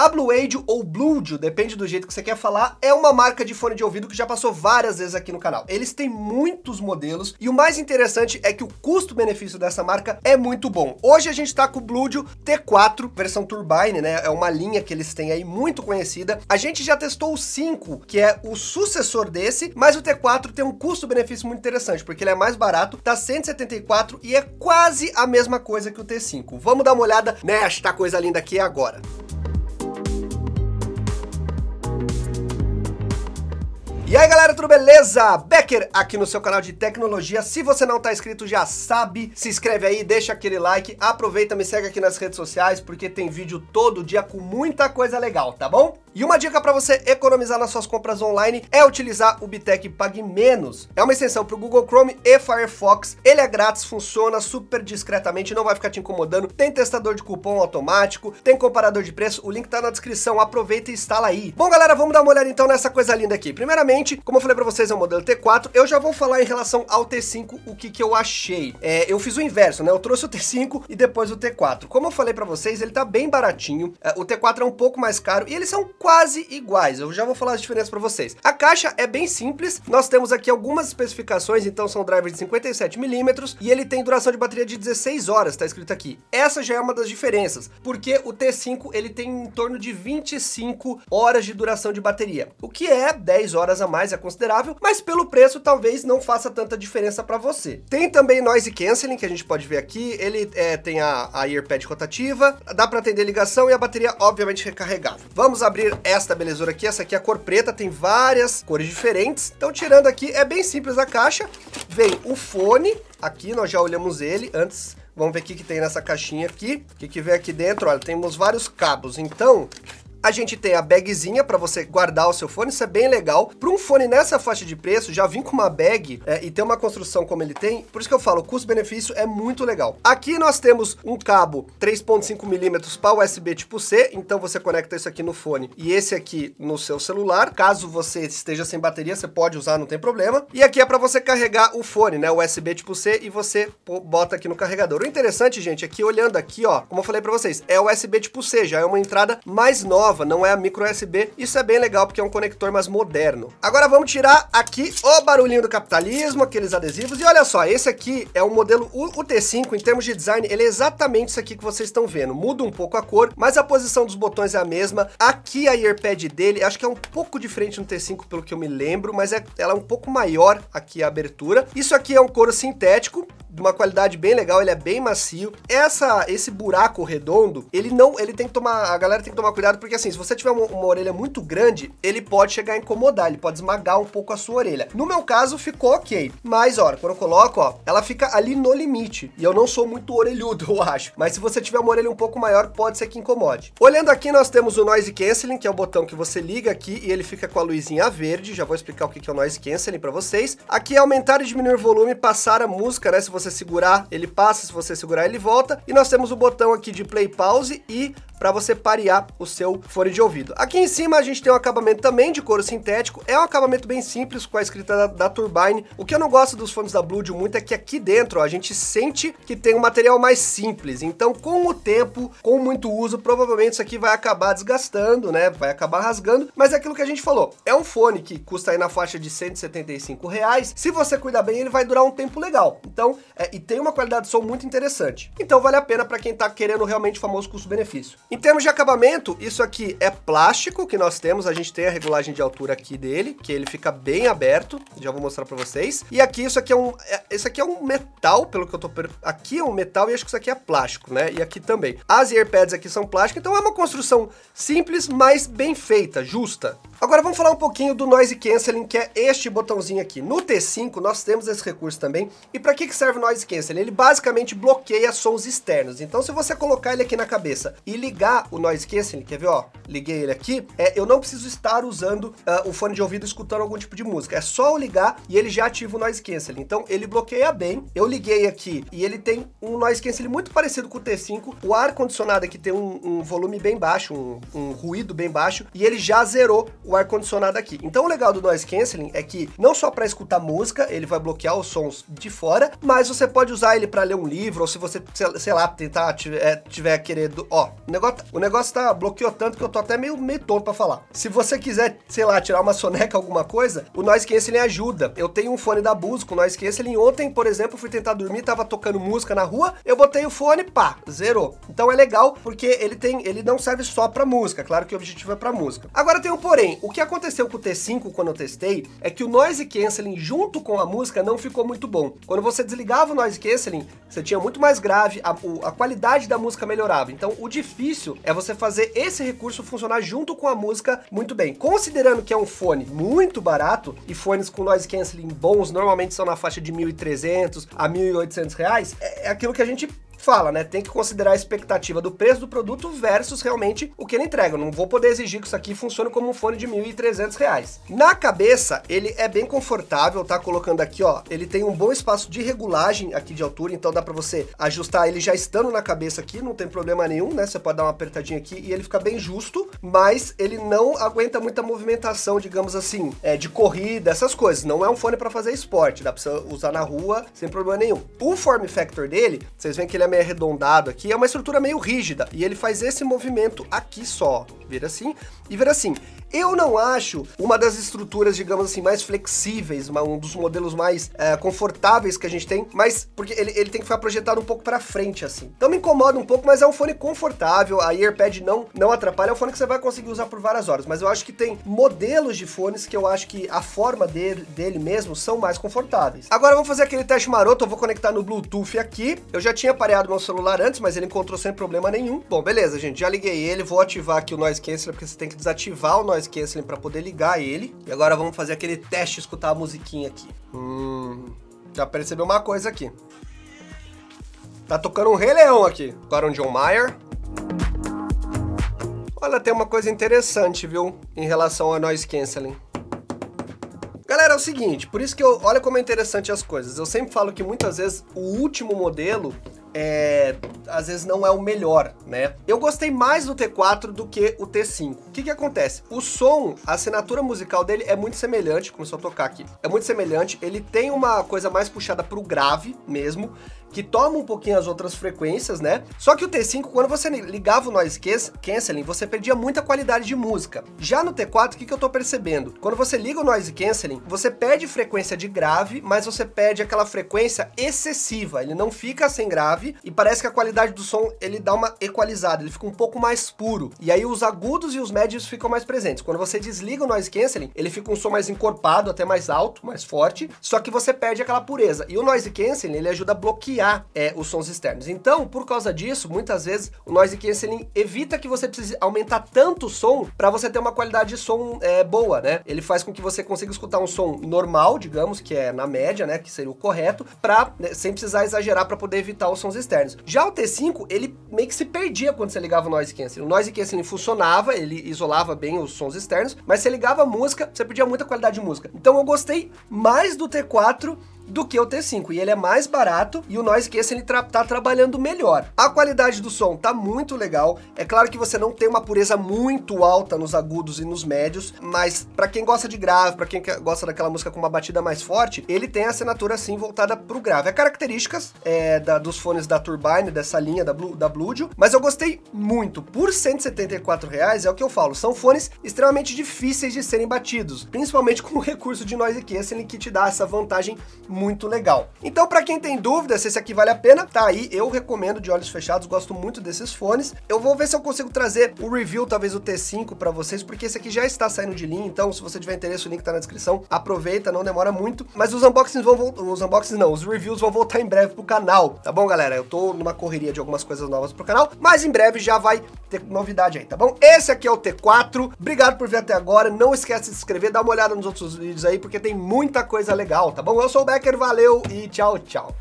A Blue Audio ou Bluedio, depende do jeito que você quer falar, é uma marca de fone de ouvido que já passou várias vezes aqui no canal. Eles têm muitos modelos e o mais interessante é que o custo-benefício dessa marca é muito bom. Hoje a gente tá com o Bluedio T4, versão Turbine, né? É uma linha que eles têm aí muito conhecida. A gente já testou o 5, que é o sucessor desse, mas o T4 tem um custo-benefício muito interessante, porque ele é mais barato, tá 174 e é quase a mesma coisa que o T5. Vamos dar uma olhada nesta coisa linda aqui agora. E aí galera, tudo beleza? Becker aqui no seu canal de tecnologia. Se você não tá inscrito, já sabe, se inscreve aí, deixa aquele like, aproveita, me segue aqui nas redes sociais, porque tem vídeo todo dia com muita coisa legal, tá bom? E uma dica para você economizar nas suas compras online é utilizar o Bitec Pague Menos. É uma extensão para o Google Chrome e Firefox. Ele é grátis, funciona super discretamente, não vai ficar te incomodando. Tem testador de cupom automático, tem comparador de preço. O link tá na descrição. Aproveita e instala aí. Bom, galera, vamos dar uma olhada então nessa coisa linda aqui. Primeiramente como eu falei para vocês, é um modelo T4. Eu já vou falar em relação ao T5 o que, que eu achei. É, eu fiz o inverso, né? Eu trouxe o T5 e depois o T4. Como eu falei para vocês, ele tá bem baratinho. É, o T4 é um pouco mais caro e eles são quase iguais. Eu já vou falar as diferenças para vocês. A caixa é bem simples. Nós temos aqui algumas especificações, então são drivers de 57 milímetros e ele tem duração de bateria de 16 horas, tá escrito aqui. Essa já é uma das diferenças, porque o T5 ele tem em torno de 25 horas de duração de bateria, o que é 10 horas a mais é considerável, mas pelo preço talvez não faça tanta diferença para você. Tem também noise cancelling, que a gente pode ver aqui, ele é, tem a, a earpad rotativa, dá para atender ligação e a bateria obviamente recarregável. Vamos abrir esta belezura aqui, essa aqui é a cor preta, tem várias cores diferentes, então tirando aqui é bem simples a caixa, vem o fone, aqui nós já olhamos ele antes Vamos ver o que, que tem nessa caixinha aqui. O que, que vem aqui dentro? Olha, temos vários cabos. Então, a gente tem a bagzinha para você guardar o seu fone, isso é bem legal. Para um fone nessa faixa de preço, já vim com uma bag é, e ter uma construção como ele tem, por isso que eu falo, custo-benefício é muito legal. Aqui nós temos um cabo 3.5 milímetros para USB tipo C, então você conecta isso aqui no fone e esse aqui no seu celular. Caso você esteja sem bateria, você pode usar, não tem problema. E aqui é para você carregar o fone, né, USB tipo C e você bota aqui no carregador. O interessante, gente, é que olhando aqui, ó, como eu falei para vocês, é USB tipo C, já é uma entrada mais nova nova, não é a micro USB. Isso é bem legal porque é um conector mais moderno. Agora vamos tirar aqui o barulhinho do capitalismo, aqueles adesivos. E olha só, esse aqui é o modelo UT5, em termos de design, ele é exatamente isso aqui que vocês estão vendo. Muda um pouco a cor, mas a posição dos botões é a mesma. Aqui a earpad dele, acho que é um pouco diferente no T5 pelo que eu me lembro, mas é, ela é um pouco maior aqui a abertura. Isso aqui é um couro sintético, de uma qualidade bem legal, ele é bem macio. Essa, esse buraco redondo, ele não, ele tem que tomar, a galera tem que tomar cuidado porque assim, se você tiver uma, uma, orelha muito grande, ele pode chegar a incomodar, ele pode esmagar um pouco a sua orelha. No meu caso, ficou ok. Mas, ó, quando eu coloco, ó, ela fica ali no limite. E eu não sou muito orelhudo, eu acho. Mas se você tiver uma orelha um pouco maior, pode ser que incomode. Olhando aqui, nós temos o Noise Canceling, que é o botão que você liga aqui e ele fica com a luzinha verde. Já vou explicar o que é o Noise Canceling para vocês. Aqui é aumentar e diminuir o volume, passar a música, né? Se você segurar, ele passa. Se você segurar, ele volta. E nós temos o botão aqui de Play Pause e para você parear o seu fone de ouvido. Aqui em cima a gente tem um acabamento também de couro sintético, é um acabamento bem simples com a escrita da, da Turbine. O que eu não gosto dos fones da Bluetooth muito é que aqui dentro ó, a gente sente que tem um material mais simples, então com o tempo, com muito uso, provavelmente isso aqui vai acabar desgastando, né? Vai acabar rasgando, mas é aquilo que a gente falou, é um fone que custa aí na faixa de 175 reais, se você cuidar bem ele vai durar um tempo legal, então, é, e tem uma qualidade de som muito interessante, então vale a pena para quem tá querendo realmente o famoso custo-benefício. Em termos de acabamento, isso aqui é plástico que nós temos, a gente tem a regulagem de altura aqui dele, que ele fica bem aberto, já vou mostrar para vocês. E aqui isso aqui é um, é, aqui é um metal, pelo que eu tô per... aqui é um metal e acho que isso aqui é plástico, né? E aqui também. As earpads aqui são plástico, então é uma construção simples, mas bem feita, justa. Agora vamos falar um pouquinho do noise cancelling, que é este botãozinho aqui. No T5 nós temos esse recurso também. E para que que serve o noise cancelling? Ele basicamente bloqueia sons externos. Então se você colocar ele aqui na cabeça e ligar ligar o noise canceling, quer ver, ó? Liguei ele aqui. É, eu não preciso estar usando uh, o fone de ouvido escutando algum tipo de música. É só eu ligar e ele já ativa o noise canceling. Então ele bloqueia bem. Eu liguei aqui e ele tem um noise canceling muito parecido com o T5. O ar condicionado aqui tem um, um volume bem baixo, um, um ruído bem baixo e ele já zerou o ar condicionado aqui. Então o legal do noise canceling é que não só para escutar música, ele vai bloquear os sons de fora, mas você pode usar ele para ler um livro ou se você, sei lá, tentar tiver, é, tiver querendo, ó, o negócio o negócio tá bloqueou tanto que eu tô até meio, meio tonto pra falar. Se você quiser, sei lá, tirar uma soneca, alguma coisa, o Noise cancelling ajuda. Eu tenho um fone da Bose com Noise cancelling Ontem, por exemplo, fui tentar dormir, tava tocando música na rua, eu botei o fone, pá, zerou. Então é legal porque ele tem, ele não serve só pra música, claro que o objetivo é pra música. Agora tem um porém, o que aconteceu com o T5 quando eu testei é que o Noise Canceling junto com a música não ficou muito bom. Quando você desligava o Noise Canceling, você tinha muito mais grave, a, a qualidade da música melhorava. Então o difícil difícil é você fazer esse recurso funcionar junto com a música muito bem. Considerando que é um fone muito barato, e fones com noise cancelling bons normalmente são na faixa de 1.300 a 1.800 reais, é, é aquilo que a gente fala, né? Tem que considerar a expectativa do preço do produto versus realmente o que ele entrega. Eu não vou poder exigir que isso aqui funcione como um fone de R$ 1.300. Na cabeça, ele é bem confortável, tá? Colocando aqui, ó, ele tem um bom espaço de regulagem aqui de altura, então dá para você ajustar ele já estando na cabeça aqui, não tem problema nenhum, né? Você pode dar uma apertadinha aqui e ele fica bem justo, mas ele não aguenta muita movimentação, digamos assim, é, de corrida, essas coisas. Não é um fone para fazer esporte, dá para você usar na rua sem problema nenhum. O form factor dele, vocês veem que ele é meio arredondado aqui, é uma estrutura meio rígida, e ele faz esse movimento aqui só, vira assim e vira assim. Eu não acho uma das estruturas, digamos assim, mais flexíveis, um dos modelos mais é, confortáveis que a gente tem, mas porque ele, ele tem que ficar projetado um pouco para frente, assim. Então me incomoda um pouco, mas é um fone confortável, a earpad não, não atrapalha, é um fone que você vai conseguir usar por várias horas, mas eu acho que tem modelos de fones que eu acho que a forma dele, dele mesmo são mais confortáveis. Agora vamos fazer aquele teste maroto, eu vou conectar no Bluetooth aqui, eu já tinha pareado ligado meu celular antes, mas ele encontrou sem problema nenhum. Bom, beleza, gente, já liguei ele, vou ativar aqui o noise canceling, porque você tem que desativar o noise canceling para poder ligar ele. E agora vamos fazer aquele teste, escutar a musiquinha aqui. Hum, já percebeu uma coisa aqui. Tá tocando um Rei Leão aqui. Agora um John Mayer. Olha, tem uma coisa interessante, viu? Em relação ao noise canceling. Galera, é o seguinte, por isso que eu. Olha como é interessante as coisas. Eu sempre falo que muitas vezes o último modelo é, às vezes não é o melhor, né? Eu gostei mais do T4 do que o T5. O que que acontece? O som, a assinatura musical dele é muito semelhante, começou a tocar aqui, é muito semelhante, ele tem uma coisa mais puxada pro grave mesmo, que toma um pouquinho as outras frequências, né? Só que o T5, quando você ligava o noise canceling, você perdia muita qualidade de música. Já no T4, o que, que eu tô percebendo? Quando você liga o noise canceling, você perde frequência de grave, mas você perde aquela frequência excessiva, ele não fica sem grave, e parece que a qualidade do som ele dá uma equalizada, ele fica um pouco mais puro. E aí os agudos e os médios ficam mais presentes. Quando você desliga o noise canceling, ele fica um som mais encorpado, até mais alto, mais forte, só que você perde aquela pureza. E o noise canceling, ele ajuda a bloquear é, os sons externos. Então, por causa disso, muitas vezes o noise canceling evita que você precise aumentar tanto o som para você ter uma qualidade de som é, boa, né? Ele faz com que você consiga escutar um som normal, digamos, que é na média, né, que seria o correto, para né, sem precisar exagerar para poder evitar o som sons externos. Já o T5, ele meio que se perdia quando você ligava o noise canceling. O noise canceling funcionava, ele isolava bem os sons externos, mas você ligava música, você perdia muita qualidade de música. Então eu gostei mais do T4 do que o T5 e ele é mais barato e o noise cancelling tra tá trabalhando melhor. A qualidade do som tá muito legal. É claro que você não tem uma pureza muito alta nos agudos e nos médios, mas para quem gosta de grave, para quem gosta daquela música com uma batida mais forte, ele tem a assinatura assim voltada pro grave. É características é, da, dos fones da Turbine, dessa linha da, Blue, da bluedio, mas eu gostei muito. Por 174 reais é o que eu falo, são fones extremamente difíceis de serem batidos, principalmente com o recurso de noise cancelling que te dá essa vantagem muito legal. Então, para quem tem dúvida se esse aqui vale a pena, tá aí, eu recomendo de olhos fechados, gosto muito desses fones. Eu vou ver se eu consigo trazer o review, talvez o T5 para vocês, porque esse aqui já está saindo de linha, então se você tiver interesse, o link tá na descrição. Aproveita, não demora muito, mas os unboxings vão voltar, os unboxings não, os reviews vão voltar em breve pro canal, tá bom, galera? Eu tô numa correria de algumas coisas novas pro canal, mas em breve já vai ter novidade aí, tá bom? Esse aqui é o T4. Obrigado por ver até agora. Não esquece de se inscrever, dá uma olhada nos outros vídeos aí, porque tem muita coisa legal, tá bom? Eu sou o Becker Becker, valeu e tchau, tchau.